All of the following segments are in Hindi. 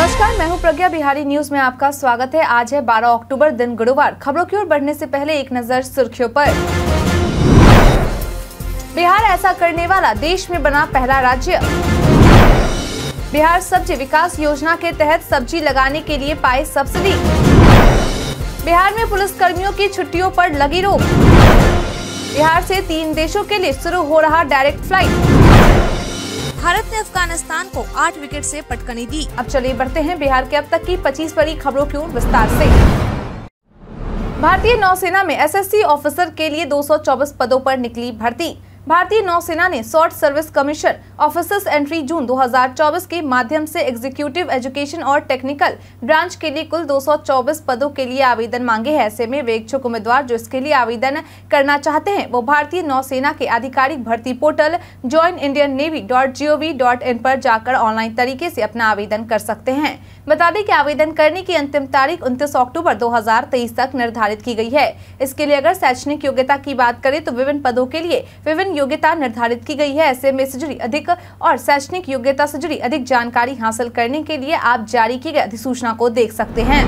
नमस्कार मैं हूं प्रज्ञा बिहारी न्यूज में आपका स्वागत है आज है 12 अक्टूबर दिन गुरुवार खबरों की ओर बढ़ने से पहले एक नजर सुर्खियों पर बिहार ऐसा करने वाला देश में बना पहला राज्य बिहार सब्जी विकास योजना के तहत सब्जी लगाने के लिए पाए सब्सिडी बिहार में पुलिस कर्मियों की छुट्टियों आरोप लगी रोक बिहार ऐसी तीन देशों के लिए शुरू हो रहा डायरेक्ट फ्लाइट भारत ने अफगानिस्तान को आठ विकेट से पटकनी दी अब चलिए बढ़ते हैं बिहार के अब तक की पच्चीस बड़ी खबरों की ओर विस्तार से भारतीय नौसेना में एसएससी ऑफिसर के लिए दो पदों पर निकली भर्ती भारतीय नौसेना ने short service commission officers entry जून 2024 के माध्यम से एग्जीक्यूटिव एजुकेशन और टेक्निकल ब्रांच के लिए कुल 224 पदों के लिए आवेदन मांगे हैं ऐसे में वे इच्छुक उम्मीदवार जो इसके लिए आवेदन करना चाहते हैं वो भारतीय नौसेना के आधिकारिक भर्ती portal join Indian Navy dot G O V dot in पर जाकर ऑनलाइन तरीके से अपना आवेदन कर सकते हैं बता दें कि आवेदन करने की अंतिम तारीख उन्तीस अक्टूबर 2023 तक निर्धारित की गई है इसके लिए अगर शैक्षणिक योग्यता की बात करें तो विभिन्न पदों के लिए विभिन्न योग्यता निर्धारित की गई है ऐसे में से जुड़ी अधिक और शैक्षणिक योग्यता से जुड़ी अधिक जानकारी हासिल करने के लिए आप जारी की गई अधिसूचना को देख सकते हैं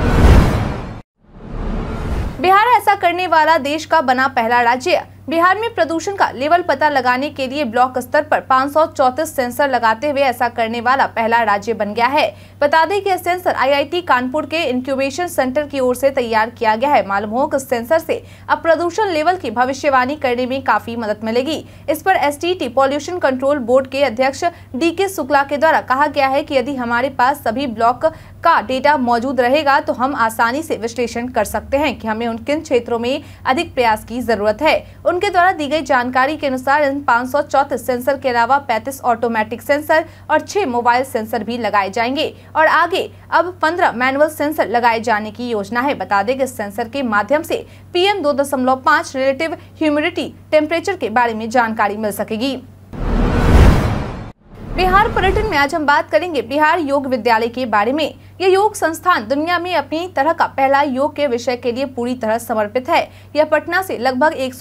बिहार ऐसा करने वाला देश का बना पहला राज्य बिहार में प्रदूषण का लेवल पता लगाने के लिए ब्लॉक स्तर पर पाँच सेंसर लगाते हुए ऐसा करने वाला पहला राज्य बन गया है बता दें कि यह सेंसर आईआईटी कानपुर के इंक्यूबेशन सेंटर की ओर से तैयार किया गया है मालूम हो कि सेंसर से अब प्रदूषण लेवल की भविष्यवाणी करने में काफी मदद मिलेगी इस पर एस पॉल्यूशन कंट्रोल बोर्ड के अध्यक्ष डी के शुक्ला के द्वारा कहा गया है की यदि हमारे पास सभी ब्लॉक का डेटा मौजूद रहेगा तो हम आसानी से विश्लेषण कर सकते हैं कि हमें उन किन क्षेत्रों में अधिक प्रयास की जरूरत है उनके द्वारा दी गई जानकारी के अनुसार इन पाँच सेंसर के अलावा पैंतीस ऑटोमेटिक सेंसर और छह मोबाइल सेंसर भी लगाए जाएंगे और आगे अब पंद्रह मैनुअल सेंसर लगाए जाने की योजना है बता दें कि इस सेंसर के माध्यम से पीएम 2.5 रिलेटिव ह्यूमिडिटी टेम्परेचर के बारे में जानकारी मिल सकेगी बिहार पर्यटन में आज हम बात करेंगे बिहार योग विद्यालय के बारे में ये योग संस्थान दुनिया में अपनी तरह का पहला योग के विषय के लिए पूरी तरह समर्पित है यह पटना से लगभग एक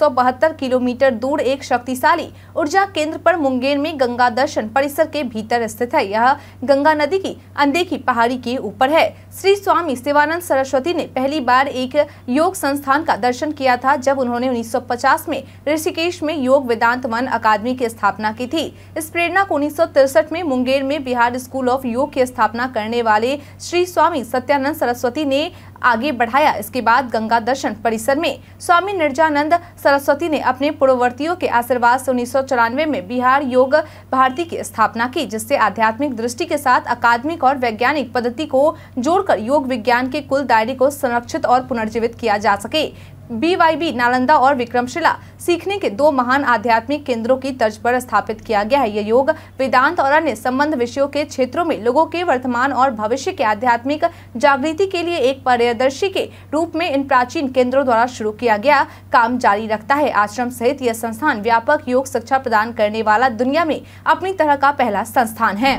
किलोमीटर दूर एक शक्तिशाली ऊर्जा केंद्र पर मुंगेर में गंगा दर्शन परिसर के भीतर स्थित है यह गंगा नदी की अनदेखी पहाड़ी के ऊपर है श्री स्वामी शिवानंद सरस्वती ने पहली बार एक योग संस्थान का दर्शन किया था जब उन्होंने उन्नीस में ऋषिकेश में योग वेदांत मन अकादमी की स्थापना की थी इस प्रेरणा को उन्नीस में मुंगेर में बिहार स्कूल ऑफ योग की स्थापना करने वाले श्री स्वामी सत्यानंद सरस्वती ने आगे बढ़ाया इसके बाद गंगा दर्शन परिसर में स्वामी निर्जानंद सरस्वती ने अपने पूर्ववर्तियों के आशीर्वाद से उन्नीस में बिहार योग भारती की स्थापना की जिससे आध्यात्मिक दृष्टि के साथ अकादमिक और वैज्ञानिक पद्धति को जोड़कर योग विज्ञान के कुल दायरे को संरक्षित और पुनर्जीवित किया जा सके बीवाईबी नालंदा और विक्रमशिला सीखने के दो महान आध्यात्मिक केंद्रों की तर्ज पर स्थापित किया गया है यह योग वेदांत और अन्य संबंध विषयों के क्षेत्रों में लोगों के वर्तमान और भविष्य के आध्यात्मिक जागृति के लिए एक पर्यदर्शी के रूप में इन प्राचीन केंद्रों द्वारा शुरू किया गया काम जारी रखता है आश्रम सहित यह संस्थान व्यापक योग शिक्षा प्रदान करने वाला दुनिया में अपनी तरह का पहला संस्थान है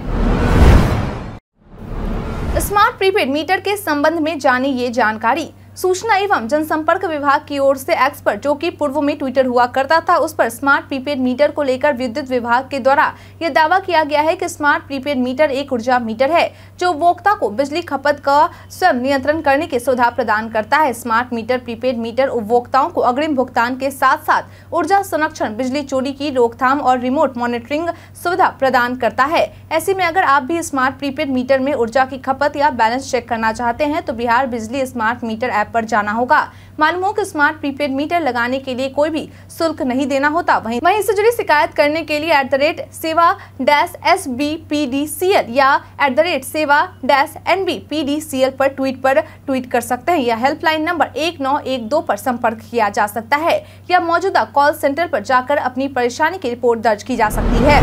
स्मार्ट प्रीपेड मीटर के संबंध में जानी ये जानकारी सूचना एवं जनसंपर्क विभाग की ओर से एक्स पर जो कि पूर्व में ट्विटर हुआ करता था उस पर स्मार्ट प्रीपेड मीटर को लेकर विद्युत विभाग के द्वारा यह दावा किया गया है कि स्मार्ट प्रीपेड मीटर एक ऊर्जा मीटर है जो उपभोक्ता को बिजली खपत का स्वयं नियंत्रण करने की सुविधा प्रदान करता है स्मार्ट मीटर प्रीपेड मीटर उपभोक्ताओं को अग्रिम भुगतान के साथ साथ ऊर्जा संरक्षण बिजली चोरी की रोकथाम और रिमोट मॉनिटरिंग सुविधा प्रदान करता है ऐसे में अगर आप भी स्मार्ट प्रीपेड मीटर में ऊर्जा की खपत या बैलेंस चेक करना चाहते हैं तो बिहार बिजली स्मार्ट मीटर ऐप पर जाना होगा मालूम हो कि स्मार्ट प्रीपेड मीटर लगाने के लिए कोई भी शुल्क नहीं देना होता वहीं वही इससे जुड़ी शिकायत करने के लिए at the rate Seva dash S B P D C L या at the rate Seva dash N B P D C L पर ट्वीट पर ट्वीट कर सकते हैं या हेल्पलाइन नंबर एक नौ एक दो पर संपर्क किया जा सकता है या मौजूदा कॉल सेंटर पर जाकर अपनी परेशानी की रिपोर्ट दर्ज की जा सकती है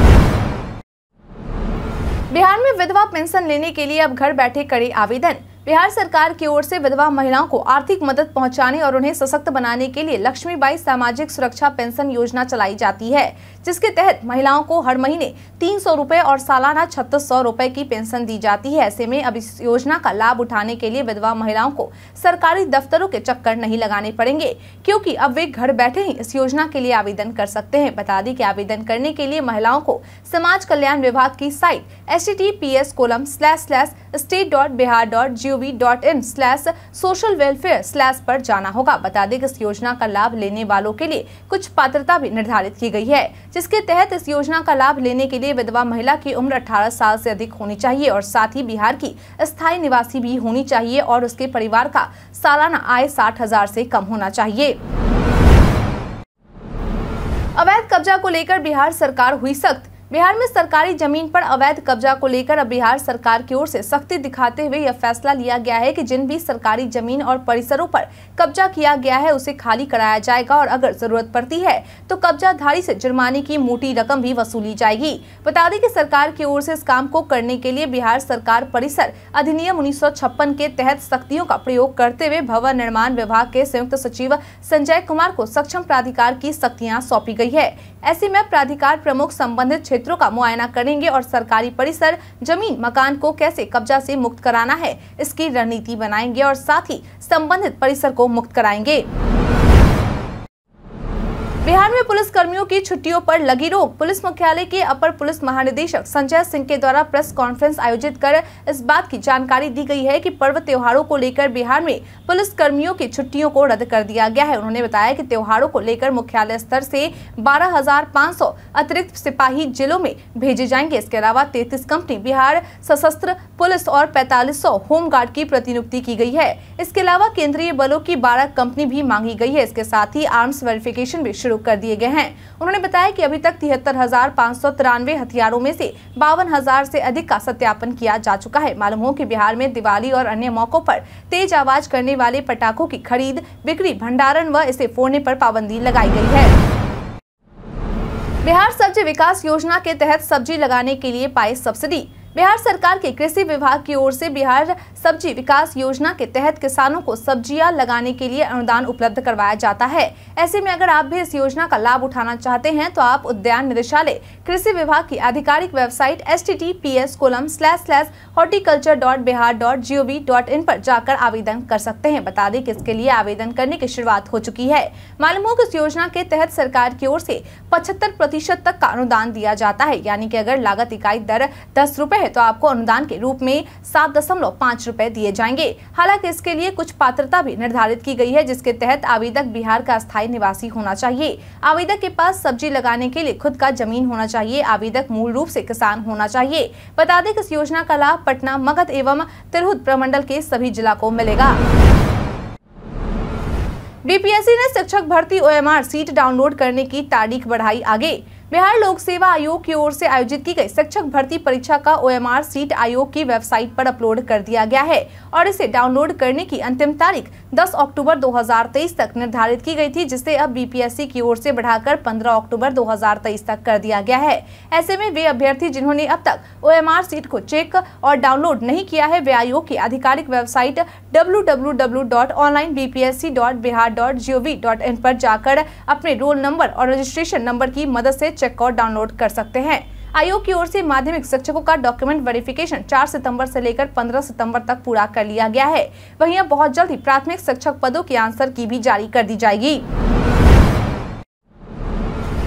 बिहार में विधवा पेंशन लेने के लिए अब घर बैठे करे आवेदन बिहार सरकार की ओर से विधवा महिलाओं को आर्थिक मदद पहुंचाने और उन्हें सशक्त बनाने के लिए लक्ष्मीबाई सामाजिक सुरक्षा पेंशन योजना चलाई जाती है जिसके तहत महिलाओं को हर महीने तीन सौ और सालाना छत्तीस सौ की पेंशन दी जाती है ऐसे में अब इस योजना का लाभ उठाने के लिए विधवा महिलाओं को सरकारी दफ्तरों के चक्कर नहीं लगाने पड़ेंगे क्योंकि अब वे घर बैठे ही इस योजना के लिए आवेदन कर सकते हैं बता दें कि आवेदन करने के लिए महिलाओं को समाज कल्याण विभाग की site S T P S colon slash slash state dot Bihar dot G O V dot in slash social welfare slash आरोप जाना होगा बता दें कि इस योजना का लाभ लेने वालों के लिए कुछ पात्रता भी निर्धारित की गई है जिसके तहत इस योजना का लाभ लेने के लिए विधवा महिला की उम्र अठारह साल से अधिक होनी चाहिए और साथ ही बिहार की स्थायी निवासी भी होनी चाहिए और उसके परिवार का सालाना आय साठ हजार से कम होना चाहिए अवैध कब्जा को लेकर बिहार सरकार हुई सख्त बिहार में सरकारी जमीन पर अवैध कब्जा को लेकर अब बिहार सरकार की ओर से सख्ती दिखाते हुए यह फैसला लिया गया है कि जिन भी सरकारी जमीन और परिसरों पर कब्जा किया गया है उसे खाली कराया जाएगा और अगर जरूरत पड़ती है तो कब्जाधारी से जुर्माने की मोटी रकम भी वसूली जाएगी बता दें कि सरकार की ओर से इस काम को करने के लिए बिहार सरकार परिसर अधिनियम उन्नीस के तहत सख्तियों का प्रयोग करते हुए भवन निर्माण विभाग के संयुक्त सचिव संजय कुमार को सक्षम प्राधिकार की सख्तियाँ सौंपी गयी है ऐसे में प्राधिकार प्रमुख संबंधित क्षेत्रों का मुआयना करेंगे और सरकारी परिसर जमीन मकान को कैसे कब्जा से मुक्त कराना है इसकी रणनीति बनाएंगे और साथ ही संबंधित परिसर को मुक्त कराएंगे बिहार में पुलिस कर्मियों की छुट्टियों पर लगी रोक पुलिस मुख्यालय के अपर पुलिस महानिदेशक संजय सिंह के द्वारा प्रेस कॉन्फ्रेंस आयोजित कर इस बात की जानकारी दी गई है कि पर्व त्योहारों को लेकर बिहार में पुलिस कर्मियों की छुट्टियों को रद्द कर दिया गया है उन्होंने बताया कि त्योहारों को लेकर मुख्यालय स्तर से बारह अतिरिक्त सिपाही जिलों में भेजे जाएंगे इसके अलावा तैतीस कंपनी बिहार सशस्त्र पुलिस और पैतालीस होमगार्ड की प्रतिनियुक्ति की गई है इसके अलावा केंद्रीय बलों की बारह कंपनी भी मांगी गई है इसके साथ ही आर्म्स वेरिफिकेशन भी शुरू प्रयोग कर दिए गए हैं उन्होंने बताया कि अभी तक तिहत्तर हथियारों में से बावन से अधिक का सत्यापन किया जा चुका है मालूम हो कि बिहार में दिवाली और अन्य मौकों पर तेज आवाज करने वाले पटाखों की खरीद बिक्री भंडारण व इसे फोड़ने पर पाबंदी लगाई गई है बिहार सब्जी विकास योजना के तहत सब्जी लगाने के लिए पाए सब्सिडी बिहार सरकार के कृषि विभाग की ओर से बिहार सब्जी विकास योजना के तहत किसानों को सब्जियां लगाने के लिए अनुदान उपलब्ध करवाया जाता है ऐसे में अगर आप भी इस योजना का लाभ उठाना चाहते हैं तो आप उद्यान निदेशालय कृषि विभाग की आधिकारिक website S T T P S colon slash slash horticulture dot Bihar dot G O V dot in पर जाकर आवेदन कर सकते हैं बता दें कि इसके लिए आवेदन करने की शुरुआत हो चुकी है मालूम हो कि इस योजना के तहत सरकार की ओर से पचहत्तर प्रतिशत तक का अनुदान दिया जाता है यानी कि अगर लागत इकाई दर दस रुपए है तो आपको अनुदान के रूप में सात दशमलव पाँच रूपए दिए जाएंगे हालांकि इसके लिए कुछ पात्रता भी निर्धारित की गई है जिसके तहत आवेदक बिहार का स्थायी निवासी होना चाहिए आवेदक के पास सब्जी लगाने के लिए खुद का जमीन होना चाहिए आवेदक मूल रूप ऐसी किसान होना चाहिए बता दें इस योजना का लाभ पटना मगध एवं तिरहुत प्रमंडल के सभी जिला को मिलेगा बीपीएससी ने शिक्षक भर्ती ओएमआर सीट डाउनलोड करने की तारीख बढ़ाई आगे बिहार लोक सेवा आयोग की ओर से आयोजित की गई शिक्षक भर्ती परीक्षा का ओएमआर सीट आयोग की वेबसाइट पर अपलोड कर दिया गया है और इसे डाउनलोड करने की अंतिम तारीख 10 अक्टूबर 2023 तक निर्धारित की गई थी जिसे अब बीपीएससी की ओर से बढ़ाकर 15 अक्टूबर 2023 तक कर दिया गया है ऐसे में वे अभ्यर्थी जिन्होंने अब तक ओ सीट को चेक और डाउनलोड नहीं किया है वे आयोग की आधिकारिक वेबसाइट डब्ल्यू पर जाकर अपने रोल नंबर और रजिस्ट्रेशन नंबर की मदद ऐसी चेकआउट डाउनलोड कर सकते हैं आयोग की ओर से माध्यमिक शिक्षकों का डॉक्यूमेंट वेरिफिकेशन 4 सितंबर से लेकर 15 सितंबर तक पूरा कर लिया गया है वहीं अब बहुत जल्द ही प्राथमिक शिक्षक पदों के आंसर की भी जारी कर दी जाएगी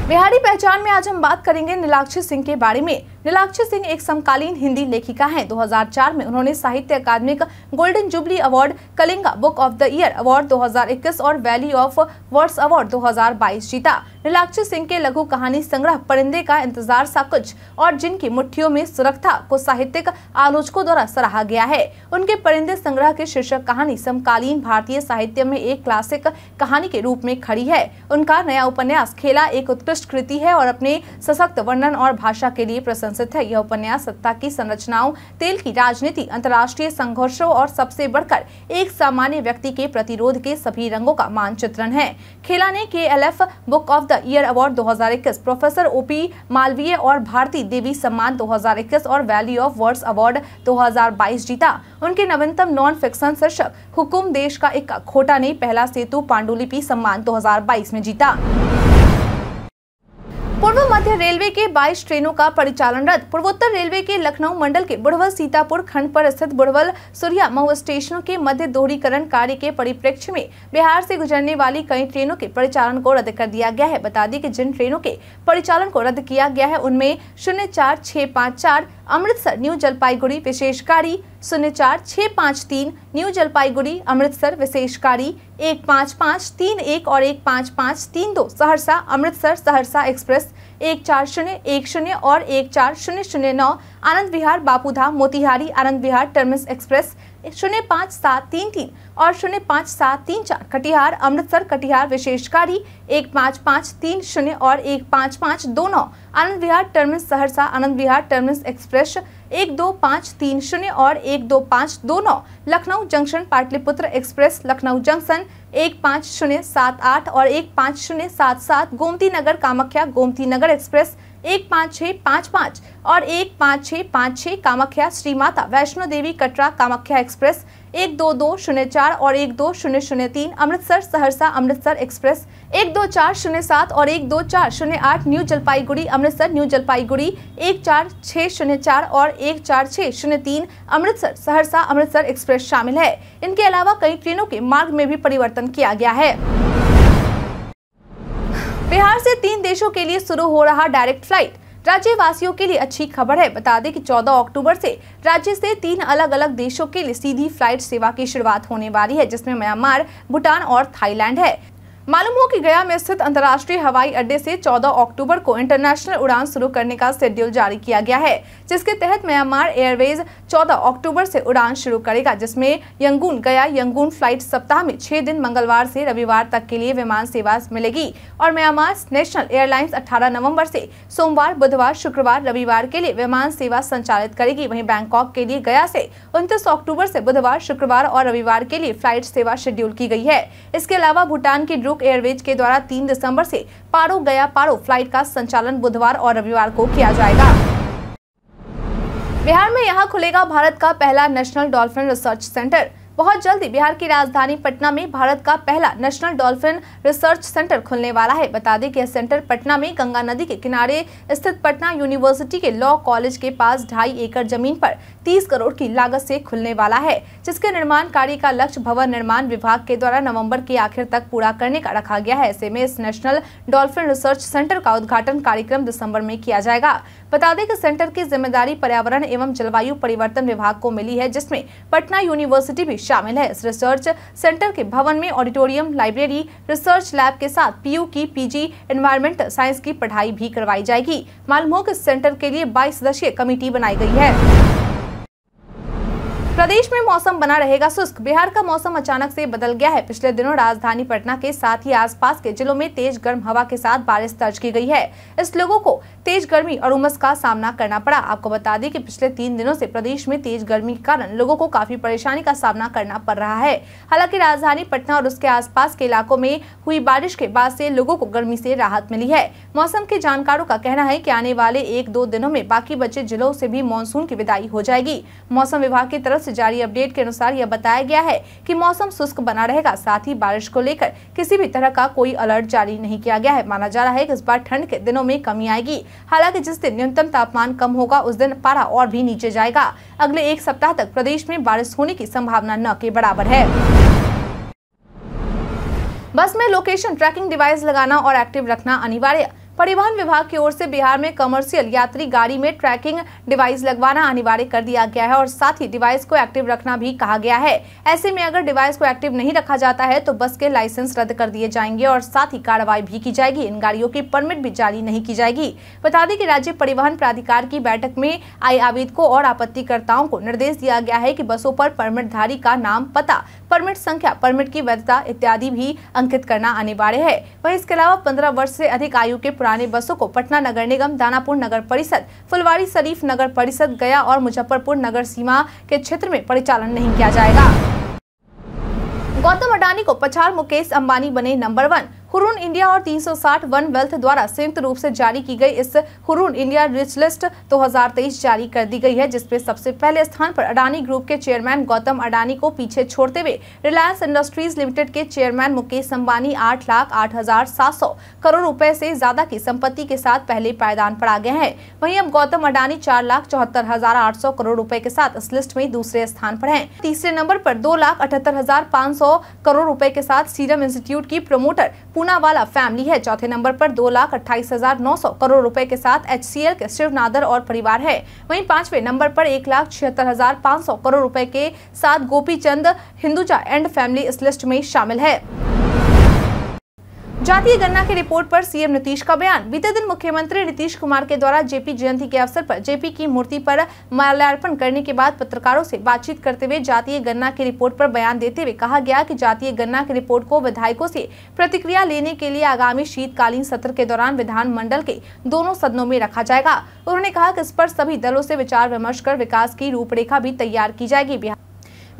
बिहारी पहचान में आज हम बात करेंगे नीलाक्षी सिंह के बारे में नीलाक्षी सिंह एक समकालीन हिंदी लेखिका हैं 2004 में उन्होंने Sahitya Akademi golden jubilee award Kalinga book of the year award 2021 और वैली ऑफ वर्ड्स अवार्ड 2022 जीता नीलाक्षी सिंह के लघु कहानी संग्रह परिंदे का इंतजार सा कुछ और जिनकी मुठ्ठियों में सुरक्षा को साहित्यिक आलोचकों द्वारा सराहा गया है उनके परिंदे संग्रह के शीर्षक कहानी समकालीन भारतीय साहित्य में एक क्लासिक कहानी के रूप में खड़ी है उनका नया उपन्यास खेला एक उत्कृष्ट कृति है और अपने सशक्त वर्णन और भाषा के लिए प्रसन्न संसद है यह उपन्यास सत्ता की संरचनाओं तेल की राजनीति अंतर्राष्ट्रीय संघर्षों और सबसे बढ़कर एक सामान्य व्यक्ति के प्रतिरोध के सभी रंगों का मानचित्रण है खेला ने के book of the year award दो प्रोफेसर पी मालवीय और भारती देवी सम्मान दो और वैली ऑफ वर्ड अवार्ड दो जीता उनके नवीनतम नॉन फिक्शन शीर्षक हुकुम देश का एक खोटा ने पहला सेतु पांडुलिपि सम्मान 2022 में जीता पूर्व मध्य रेलवे के 22 ट्रेनों का परिचालन रद्द पूर्वोत्तर रेलवे के लखनऊ मंडल के बुढ़वल सीतापुर खंड पर स्थित बुढ़वल सूर्या मऊ स्टेशनों के मध्य दोहरीकरण कार्य के परिप्रेक्ष्य में बिहार से गुजरने वाली कई ट्रेनों के परिचालन को रद्द कर दिया गया है बता दें कि जिन ट्रेनों के परिचालन को रद्द किया गया है उनमें शून्य चार पाँच चार अमृतसर न्यू जलपाईगुड़ी विशेष गाड़ी शून्य चार छः पाँच तीन न्यू जलपाईगुड़ी अमृतसर विशेष गाड़ी एक पाँच पाँच तीन एक और एक पाँच पाँच तीन दो सहरसा अमृतसर सहरसा एक्सप्रेस एक चार शून्य एक शून्य और एक चार शून्य शून्य नौ आनंद विहार बापूधाम मोतिहारी आनंद विहार टर्मिनस एक्सप्रेस शून्य पाँच सात तीन तीन और शून्य पाँच सात तीन चार कटिहार अमृतसर कटिहार विशेष कार्य एक पाँच पाँच तीन शून्य और एक पाँच पाँच दो नौ Anand Vihar terminus Saharsa Anand Vihar terminus express एक दो पाँच तीन शून्य और एक दो पाँच दो नौ Lucknow junction Pataliputra express Lucknow junction एक पाँच शून्य सात आठ और एक पाँच शून्य सात सात गोमती नगर कामाख्या गोमती नगर एक्सप्रेस एक पाँच छः पाँच पाँच और एक पाँच छः पाँच छः कामाख्या श्री माता वैष्णो देवी कटरा कामाख्या एक्सप्रेस एक दो दो शून्य चार और एक दो शून्य शून्य तीन अमृतसर सहरसा अमृतसर एक्सप्रेस एक दो चार शून्य सात और एक दो चार शून्य आठ न्यू जलपाईगुड़ी अमृतसर न्यू जलपाईगुड़ी एक चार छः शून्य चार और एक चार छः शून्य तीन अमृतसर सहरसा अमृतसर एक्सप्रेस शामिल है इनके अलावा कई ट्रेनों के मार्ग में भी परिवर्तन किया गया है बिहार से तीन देशों के लिए शुरू हो रहा डायरेक्ट फ्लाइट राज्य वासियों के लिए अच्छी खबर है बता दें कि 14 अक्टूबर से राज्य से तीन अलग अलग देशों के लिए सीधी फ्लाइट सेवा की शुरुआत होने वाली है जिसमें म्यांमार भूटान और थाईलैंड है मालूम हो कि गया में स्थित अंतर्राष्ट्रीय हवाई अड्डे से 14 अक्टूबर को इंटरनेशनल उड़ान शुरू करने का शेड्यूल जारी किया गया है जिसके तहत म्यांमार एयरवेज 14 अक्टूबर से उड़ान शुरू करेगा जिसमें यंगून गया यंगून फ्लाइट सप्ताह में छह दिन मंगलवार से रविवार तक के लिए विमान सेवा मिलेगी और म्यांमार नेशनल एयरलाइंस अठारह नवम्बर ऐसी सोमवार बुधवार शुक्रवार रविवार के लिए विमान सेवा संचालित करेगी वही बैंकॉक के लिए गया ऐसी उनतीस अक्टूबर ऐसी बुधवार शुक्रवार और रविवार के लिए फ्लाइट सेवा शेड्यूल की गयी है इसके अलावा भूटान की लोक एयरवेज के द्वारा 3 दिसंबर से पारो गया पारो फ्लाइट का संचालन बुधवार और रविवार को किया जाएगा बिहार में यहाँ खुलेगा भारत का पहला नेशनल डॉल्फिन रिसर्च सेंटर बहुत जल्दी बिहार की राजधानी पटना में भारत का पहला नेशनल डॉल्फिन रिसर्च सेंटर खुलने वाला है बता दें कि यह सेंटर पटना में गंगा नदी के किनारे स्थित पटना यूनिवर्सिटी के लॉ कॉलेज के पास ढाई एकड़ जमीन पर 30 करोड़ की लागत से खुलने वाला है जिसके निर्माण कार्य का लक्ष्य भवन निर्माण विभाग के द्वारा नवम्बर के आखिर तक पूरा करने का रखा गया है ऐसे में इस नेशनल डॉल्फिन रिसर्च सेंटर का उद्घाटन कार्यक्रम दिसम्बर में किया जाएगा बता दें कि सेंटर की जिम्मेदारी पर्यावरण एवं जलवायु परिवर्तन विभाग को मिली है जिसमें पटना यूनिवर्सिटी भी शामिल है इस रिसर्च सेंटर के भवन में ऑडिटोरियम लाइब्रेरी रिसर्च लैब के साथ पीयू की पीजी एनवायरमेंट साइंस की पढ़ाई भी करवाई जाएगी मालूम हो सेंटर के लिए बाईस सदस्यीय कमेटी बनाई गई है प्रदेश में मौसम बना रहेगा शुष्क बिहार का मौसम अचानक से बदल गया है पिछले दिनों राजधानी पटना के साथ ही आसपास के जिलों में तेज गर्म हवा के साथ बारिश दर्ज की गई है इस लोगों को तेज गर्मी और उमस का सामना करना पड़ा आपको बता दें कि पिछले तीन दिनों से प्रदेश में तेज गर्मी के कारण लोगों को काफी परेशानी का सामना करना पड़ रहा है हालांकि राजधानी पटना और उसके आस के इलाकों में हुई बारिश के बाद ऐसी लोगों को गर्मी ऐसी राहत मिली है मौसम के जानकारों का कहना है की आने वाले एक दो दिनों में बाकी बचे जिलों ऐसी भी मानसून की विदाई हो जाएगी मौसम विभाग की तरफ से जारी अपडेट के अनुसार यह बताया गया है कि मौसम शुष्क बना रहेगा साथ ही बारिश को लेकर किसी भी तरह का कोई अलर्ट जारी नहीं किया गया है माना जा रहा है कि इस बार ठंड के दिनों में कमी आएगी हालांकि जिस दिन न्यूनतम तापमान कम होगा उस दिन पारा और भी नीचे जाएगा अगले एक सप्ताह तक प्रदेश में बारिश होने की संभावना न के बराबर है बस में लोकेशन ट्रैकिंग डिवाइस लगाना और एक्टिव रखना अनिवार्य परिवहन विभाग की ओर से बिहार में कमर्शियल यात्री गाड़ी में ट्रैकिंग डिवाइस लगवाना अनिवार्य कर दिया गया है और साथ ही डिवाइस को एक्टिव रखना भी कहा गया है ऐसे में अगर डिवाइस को एक्टिव नहीं रखा जाता है तो बस के लाइसेंस रद्द कर दिए जाएंगे और साथ ही कार्रवाई भी की जाएगी इन गाड़ियों की परमिट भी जारी नहीं की जाएगी बता दें की राज्य परिवहन प्राधिकार की बैठक में आई आवेदकों और आपत्तिकर्ताओं को निर्देश दिया गया है की बसों पर धारी का नाम पता परमिट संख्या परमिट की वैधता इत्यादि भी अंकित करना अनिवार्य है वही इसके अलावा पंद्रह वर्ष ऐसी अधिक आयु के पुरानी बसों को पटना नगर निगम दानापुर नगर परिषद फुलवारी शरीफ नगर परिषद गया और मुजफ्फरपुर नगर सीमा के क्षेत्र में परिचालन नहीं किया जाएगा गौतम अडानी को पछाड़ मुकेश अंबानी बने नंबर वन हुरून इंडिया और 360 वन वेल्थ द्वारा संयुक्त रूप से जारी की गई इस हुरून इंडिया रिच लिस्ट 2023 जारी कर दी गई है जिसमें सबसे पहले स्थान पर अडानी ग्रुप के चेयरमैन गौतम अडानी को पीछे छोड़ते हुए रिलायंस इंडस्ट्रीज लिमिटेड के चेयरमैन मुकेश अंबानी आठ लाख आठ हजार सात सौ करोड़ रूपए से ज्यादा की संपत्ति के साथ पहले पायदान पर आ गए हैं वही अब गौतम अडानी चार लाख चौहत्तर हजार आठ सौ करोड़ रूपए के साथ इस लिस्ट में दूसरे स्थान पर है तीसरे नंबर आरोप दो लाख अठहत्तर हजार पाँच सौ करोड़ रूपए के साथ सीरम इंस्टीट्यूट की प्रोमोटर पूनावाला फैमिली है चौथे नंबर पर दो लाख अट्ठाईस हजार नौ सौ करोड़ रुपए के साथ एच के शिव नादर और परिवार है वहीं पांचवें नंबर पर एक लाख छिहत्तर हजार पाँच सौ करोड़ रुपए के साथ गोपी चंद हिंदुजा एंड फैमिली इस लिस्ट में शामिल है जातीय गणना की रिपोर्ट पर सीएम नीतीश का बयान बीते दिन मुख्यमंत्री नीतीश कुमार के द्वारा जेपी जयंती के अवसर पर जेपी की मूर्ति पर माल्यार्पण करने के बाद पत्रकारों से बातचीत करते हुए जातीय गणना की रिपोर्ट पर बयान देते हुए कहा गया कि जातीय गणना की रिपोर्ट को विधायकों से प्रतिक्रिया लेने के लिए आगामी शीतकालीन सत्र के दौरान विधान के दोनों सदनों में रखा जाएगा उन्होंने कहा की इस पर सभी दलों ऐसी विचार विमर्श कर विकास की रूपरेखा भी तैयार की जाएगी बिहार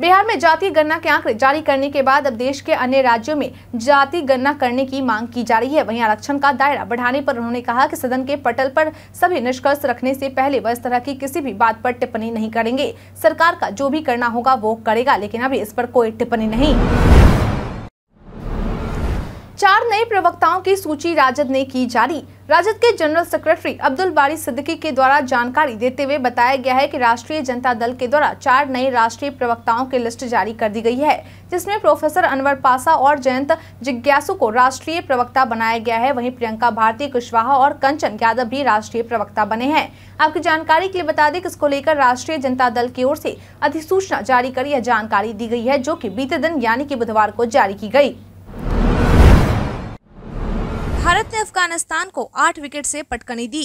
बिहार में जाति गणना के आंकड़े जारी करने के बाद अब देश के अन्य राज्यों में जाति गणना करने की मांग की जा रही है वहीं आरक्षण का दायरा बढ़ाने पर उन्होंने कहा कि सदन के पटल पर सभी निष्कर्ष रखने से पहले वह इस तरह की किसी भी बात पर टिप्पणी नहीं करेंगे सरकार का जो भी करना होगा वो करेगा लेकिन अभी इस पर कोई टिप्पणी नहीं चार नए प्रवक्ताओं की सूची राजद ने की जारी राजद के जनरल सेक्रेटरी अब्दुल बारी सिद्दीकी के द्वारा जानकारी देते हुए बताया गया है कि राष्ट्रीय जनता दल के द्वारा चार नए राष्ट्रीय प्रवक्ताओं की लिस्ट जारी कर दी गई है जिसमें प्रोफेसर अनवर पासा और जयंत जिज्ञासु को राष्ट्रीय प्रवक्ता बनाया गया है वहीं प्रियंका भारती कुशवाहा और कंचन यादव भी राष्ट्रीय प्रवक्ता बने हैं आपकी जानकारी के लिए बता दें कि इसको लेकर राष्ट्रीय जनता दल की ओर से अधिसूचना जारी कर यह जानकारी दी गई है जो की बीते दिन यानी की बुधवार को जारी की गयी भारत ने अफगानिस्तान को आठ विकेट से पटकनी दी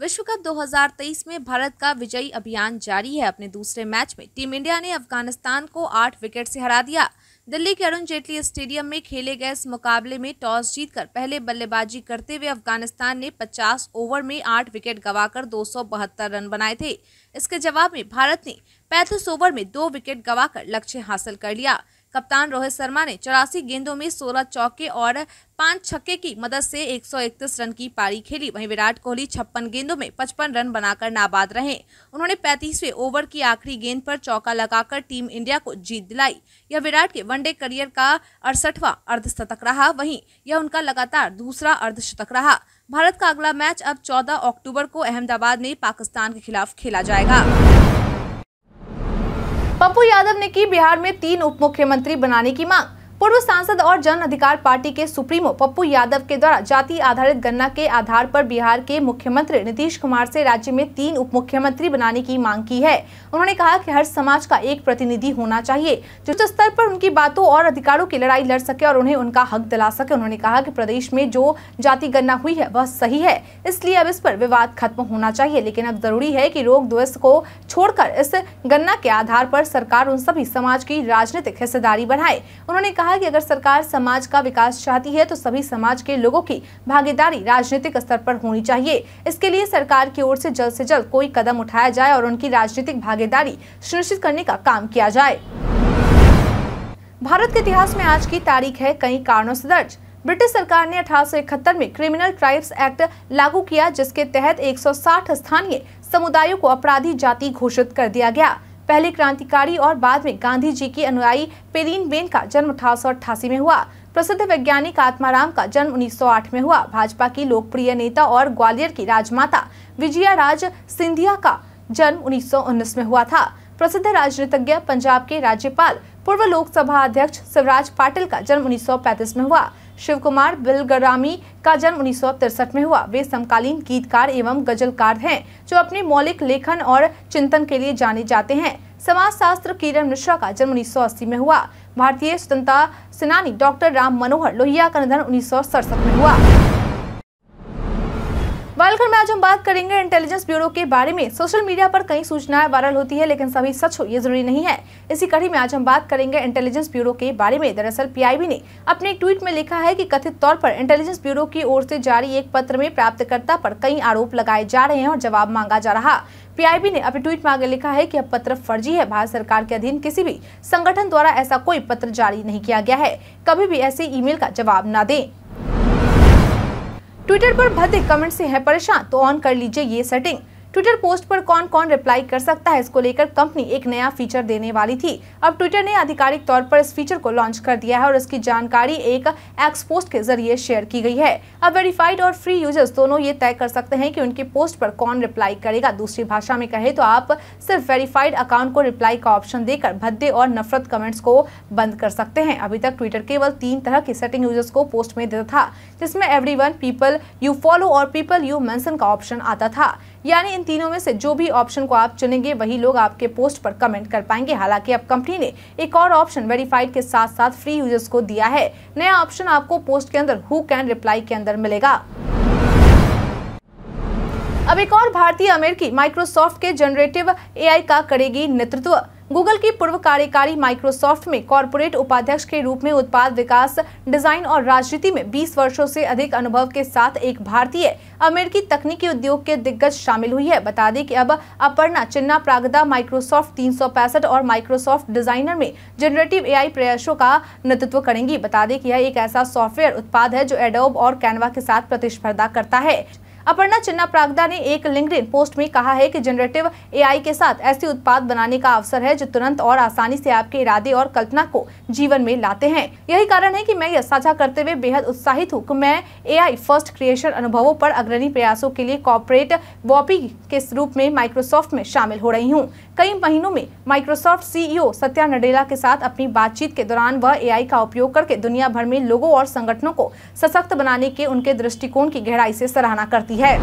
विश्व कप 2023 में भारत का विजयी अभियान जारी है अपने दूसरे मैच में टीम इंडिया ने अफगानिस्तान को आठ विकेट से हरा दिया दिल्ली के अरुण जेटली स्टेडियम में खेले गए इस मुकाबले में टॉस जीतकर पहले बल्लेबाजी करते हुए अफगानिस्तान ने 50 ओवर में आठ विकेट गवाकर दो रन बनाए थे इसके जवाब में भारत ने पैंतीस ओवर में दो विकेट गवाकर लक्ष्य हासिल कर लिया कप्तान रोहित शर्मा ने चौरासी गेंदों में सोलह चौके और पांच छक्के की मदद से 131 रन की पारी खेली वहीं विराट कोहली छप्पन गेंदों में पचपन रन बनाकर नाबाद रहे उन्होंने 35वें ओवर की आखिरी गेंद पर चौका लगाकर टीम इंडिया को जीत दिलाई यह विराट के वनडे करियर का अड़सठवा अर्धशतक रहा वहीं यह उनका लगातार दूसरा अर्धशतक रहा भारत का अगला मैच अब 14 अक्टूबर को अहमदाबाद में पाकिस्तान के खिलाफ खेला जाएगा पप्पू यादव ने की बिहार में तीन उप मुख्यमंत्री बनाने की मांग पूर्व सांसद और जन अधिकार पार्टी के सुप्रीमो पप्पू यादव के द्वारा जाति आधारित गणना के आधार पर बिहार के मुख्यमंत्री नीतीश कुमार से राज्य में तीन उप मुख्यमंत्री बनाने की मांग की है उन्होंने कहा कि हर समाज का एक प्रतिनिधि होना चाहिए जो स्तर पर उनकी बातों और अधिकारों की लड़ाई लड़ सके और उन्हें उनका हक दिला सके उन्होंने कहा की प्रदेश में जो जाति गणना हुई है वह सही है इसलिए अब इस पर विवाद खत्म होना चाहिए लेकिन अब जरूरी है की रोग द्वेष को छोड़कर इस गणना के आधार पर सरकार उन सभी समाज की राजनीतिक हिस्सेदारी बढ़ाए उन्होंने कहा कहा कि अगर सरकार समाज का विकास चाहती है तो सभी समाज के लोगों की भागीदारी राजनीतिक स्तर पर होनी चाहिए इसके लिए सरकार की ओर से जल्द से जल्द कोई कदम उठाया जाए और उनकी राजनीतिक भागीदारी सुनिश्चित करने का काम किया जाए भारत के इतिहास में आज की तारीख है कई कारणों से दर्ज ब्रिटिश सरकार ने अठारह में क्रिमिनल ट्राइब्स एक्ट लागू किया जिसके तहत 160 स्थानीय समुदायों को अपराधी जाति घोषित कर दिया गया पहले क्रांतिकारी और बाद में गांधी जी की अनुयायी पेरीन बेन का जन्म अठारह में हुआ प्रसिद्ध वैज्ञानिक आत्माराम का जन्म 1908 में हुआ भाजपा की लोकप्रिय नेता और ग्वालियर की राजमाता विजया राज सिंधिया का जन्म उन्नीस में हुआ था प्रसिद्ध राजनीतिज्ञ पंजाब के राज्यपाल पूर्व लोकसभा अध्यक्ष शिवराज पाटिल का जन्म 1935 में हुआ शिव कुमार बिलगरामी का जन्म उन्नीस में हुआ वे समकालीन गीतकार एवं गजलकार हैं जो अपने मौलिक लेखन और चिंतन के लिए जाने जाते हैं समाज शास्त्र किरण मिश्रा का जन्म उन्नीस में हुआ भारतीय स्वतंत्रता सेनानी डॉक्टर राम मनोहर लोहिया का निधन उन्नीस में हुआ वालखर में आज हम बात करेंगे इंटेलिजेंस ब्यूरो के बारे में सोशल मीडिया पर कई सूचनाएं वायरल होती है लेकिन सभी सच हो ये जरूरी नहीं है इसी कड़ी में आज हम बात करेंगे इंटेलिजेंस ब्यूरो के बारे में दरअसल पीआईबी ने अपने ट्वीट में लिखा है कि कथित तौर पर इंटेलिजेंस ब्यूरो की ओर से जारी एक पत्र में प्राप्तकर्ता पर कई आरोप लगाए जा रहे हैं और जवाब मांगा जा रहा पीआईबी ने अपने ट्वीट में आगे लिखा है कि अब पत्र फर्जी है भारत सरकार के अधीन किसी भी संगठन द्वारा ऐसा कोई पत्र जारी नहीं किया गया है कभी भी ऐसे ईमेल का जवाब न दें ट्विटर पर भद्दे कमेंट से है परेशान तो ऑन कर लीजिए ये सेटिंग ट्विटर पोस्ट पर कौन कौन रिप्लाई कर सकता है इसको लेकर कंपनी एक नया फीचर देने वाली थी अब ट्विटर ने आधिकारिक तौर पर इस फीचर को लॉन्च कर दिया है और इसकी जानकारी एक एक्स पोस्ट के जरिए शेयर की गई है अब वेरीफाइड और फ्री यूजर्स दोनों ये तय कर सकते हैं कि उनकी पोस्ट पर कौन रिप्लाई करेगा दूसरी भाषा में कहे तो आप सिर्फ वेरीफाइड अकाउंट को रिप्लाई का ऑप्शन देकर भद्दे और नफरत कमेंट्स को बंद कर सकते हैं अभी तक ट्विटर केवल तीन तरह की सेटिंग यूजर्स को पोस्ट में देता था जिसमें एवरी पीपल यू फॉलो और पीपल यू मैंसन का ऑप्शन आता था यानी इन तीनों में से जो भी ऑप्शन को आप चुनेंगे वही लोग आपके पोस्ट पर कमेंट कर पाएंगे हालांकि अब कंपनी ने एक और ऑप्शन वेरीफाइड के साथ साथ फ्री यूजर्स को दिया है नया ऑप्शन आपको पोस्ट के अंदर हु कैन रिप्लाई के अंदर मिलेगा अब एक और भारतीय अमेरिकी माइक्रोसॉफ्ट के जनरेटिव एआई का करेगी नेतृत्व गूगल की पूर्व कार्यकारी माइक्रोसॉफ्ट में कॉरपोरेट उपाध्यक्ष के रूप में उत्पाद विकास डिजाइन और राजनीति में 20 वर्षों से अधिक अनुभव के साथ एक भारतीय अमेरिकी तकनीकी उद्योग के दिग्गज शामिल हुई है बता दें कि अब अपर्णा चिन्ना प्रागदा माइक्रोसॉफ्ट तीन और माइक्रोसॉफ्ट डिजाइनर में जनरेटिव ए प्रयासों का नेतृत्व करेंगी बता दें कि यह एक ऐसा सॉफ्टवेयर उत्पाद है जो एडोब और कैनवा के साथ प्रतिस्पर्धा करता है अपर्णा चिन्ना प्रागदा ने एक लिंकडिन पोस्ट में कहा है कि जनरेटिव एआई के साथ ऐसे उत्पाद बनाने का अवसर है जो तुरंत और आसानी से आपके इरादे और कल्पना को जीवन में लाते हैं यही कारण है कि मैं यह साझा करते हुए बेहद उत्साहित हूँ मैं एआई फर्स्ट क्रिएशन अनुभवों पर अग्रणी प्रयासों के लिए कॉर्पोरेट वॉपी के रूप में माइक्रोसॉफ्ट में शामिल हो रही हूँ कई महीनों में Microsoft CEO e Satya Nadella के साथ अपनी बातचीत के दौरान वह एआई का उपयोग करके दुनिया भर में लोगों और संगठनों को सशक्त बनाने के उनके दृष्टिकोण की गहराई से सराहना करती है है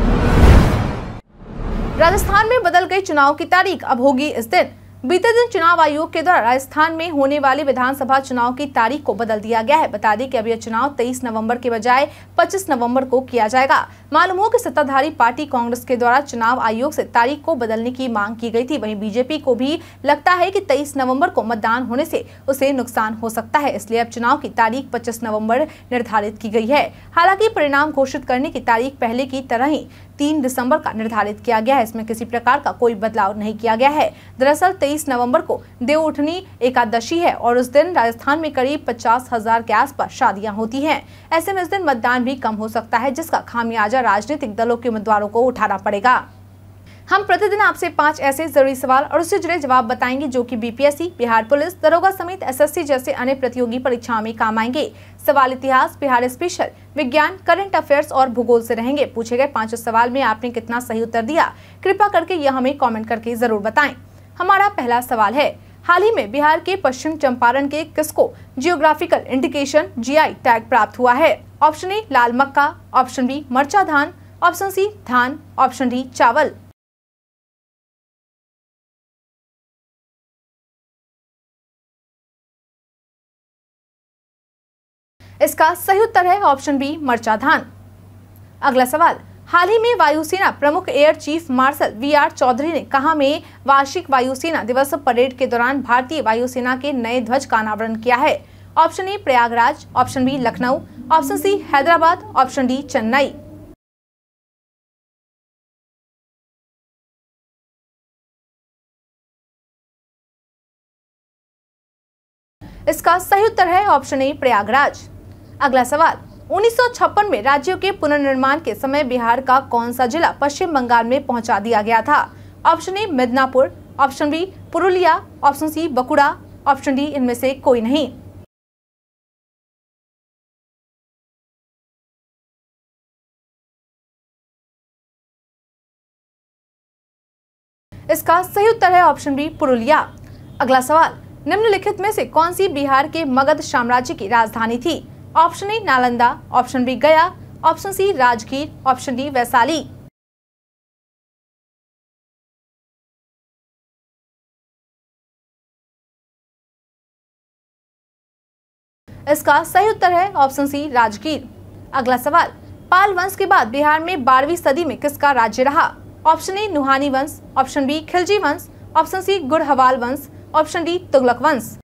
राजस्थान में बदल गई चुनाव की तारीख अब होगी इस दिन बीते दिन चुनाव आयोग के द्वारा राजस्थान में होने वाले विधानसभा चुनाव की तारीख को बदल दिया गया है बता दें कि अब यह चुनाव 23 नवंबर के बजाय 25 नवंबर को किया जाएगा मालूम हो कि सत्ताधारी पार्टी कांग्रेस के द्वारा चुनाव आयोग से तारीख को बदलने की मांग की गई थी वहीं बीजेपी को भी लगता है की तेईस नवम्बर को मतदान होने से उसे नुकसान हो सकता है इसलिए अब चुनाव की तारीख पच्चीस नवम्बर निर्धारित की गई है हालांकि परिणाम घोषित करने की तारीख पहले की तरह ही तीन दिसंबर का निर्धारित किया गया है इसमें किसी प्रकार का कोई बदलाव नहीं किया गया है दरअसल तेईस नवम्बर को देव उठनी एकादशी है और उस दिन राजस्थान में करीब पचास हजार के आसपास शादियां होती हैं ऐसे में इस दिन मतदान भी कम हो सकता है जिसका खामियाजा राजनीतिक दलों के उम्मीदवारों को उठाना पड़ेगा हम प्रतिदिन आपसे पांच ऐसे जरूरी सवाल और उससे जुड़े जवाब बताएंगे जो कि बीपीएससी बिहार पुलिस दरोगा समेत एसएससी जैसे अन्य प्रतियोगी परीक्षाओं में काम आएंगे सवाल इतिहास बिहार स्पेशल विज्ञान करंट अफेयर्स और भूगोल से रहेंगे पूछे गए पांचों सवाल में आपने कितना सही उत्तर दिया कृपा करके यह हमें कॉमेंट करके जरूर बताए हमारा पहला सवाल है हाल ही में बिहार के पश्चिम चंपारण के किसको जियोग्राफिकल इंडिकेशन जी टैग प्राप्त हुआ है ऑप्शन ए लाल मक्का ऑप्शन बी मर्चा धान ऑप्शन सी धान ऑप्शन डी चावल इसका सही उत्तर है ऑप्शन बी मर्चाधान अगला सवाल हाल ही में वायुसेना प्रमुख air chief marshal V R Chaudhari ने कहा में वार्षिक वायुसेना दिवस परेड के दौरान भारतीय वायुसेना के नए ध्वज का अनावरण किया है option A Prayagraj option B Lucknow option C Hyderabad option D Chennai इसका सही उत्तर है ऑप्शन ए प्रयागराज अगला सवाल उन्नीस में राज्यों के पुनर्निर्माण के समय बिहार का कौन सा जिला पश्चिम बंगाल में पहुंचा दिया गया था option A Midnapore option B Purulia option C Bankura option D इनमें से कोई नहीं इसका सही उत्तर है ऑप्शन बी पुरुलिया अगला सवाल निम्नलिखित में से कौन सी बिहार के मगध साम्राज्य की राजधानी थी option A Nalanda option B Gaya option C Rajgir option D Vaishali इसका सही उत्तर है ऑप्शन सी राजगीर अगला सवाल पाल वंश के बाद बिहार में बारहवीं सदी में किसका राज्य रहा ऑप्शन ए नुहानी वंश ऑप्शन बी खिलजी वंश ऑप्शन सी गुड़हवाल वंश ऑप्शन डी तुगलक वंश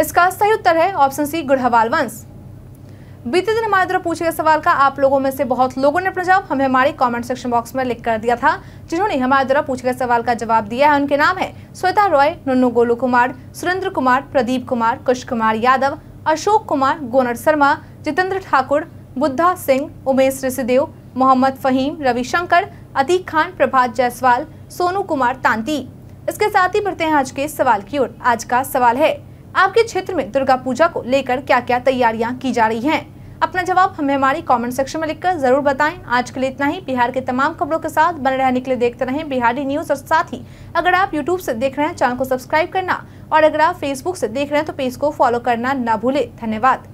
इसका सही उत्तर है ऑप्शन सी गुढ़वाल वंश बीते दिन हमारे द्वारा पूछे गए सवाल का आप लोगों में से बहुत लोगों ने अपना जवाब हमें हमारे कमेंट सेक्शन बॉक्स में लिख कर दिया था जिन्होंने हमारे द्वारा पूछे गए सवाल का जवाब दिया है उनके नाम है श्वेता रॉय नुन्नू गोलू कुमार सुरेंद्र कुमार प्रदीप कुमार कुश कुमार यादव अशोक कुमार गोनर शर्मा जितेंद्र ठाकुर बुद्धा सिंह उमेश ऋषिदेव मोहम्मद फहीम रविशंकर अतीक खान प्रभात जायसवाल सोनू कुमार तांती इसके साथ ही बढ़ते हैं आज के सवाल की ओर आज का सवाल है आपके क्षेत्र में दुर्गा पूजा को लेकर क्या क्या तैयारियां की जा रही हैं अपना जवाब हमें हमारी कमेंट सेक्शन में लिखकर जरूर बताएं आज के लिए इतना ही बिहार के तमाम खबरों के साथ बने रहने के लिए देखते रहें बिहारी न्यूज और साथ ही अगर आप यूट्यूब से देख रहे हैं चैनल को सब्सक्राइब करना और अगर आप फेसबुक से देख रहे हैं तो पेज को फॉलो करना न भूले धन्यवाद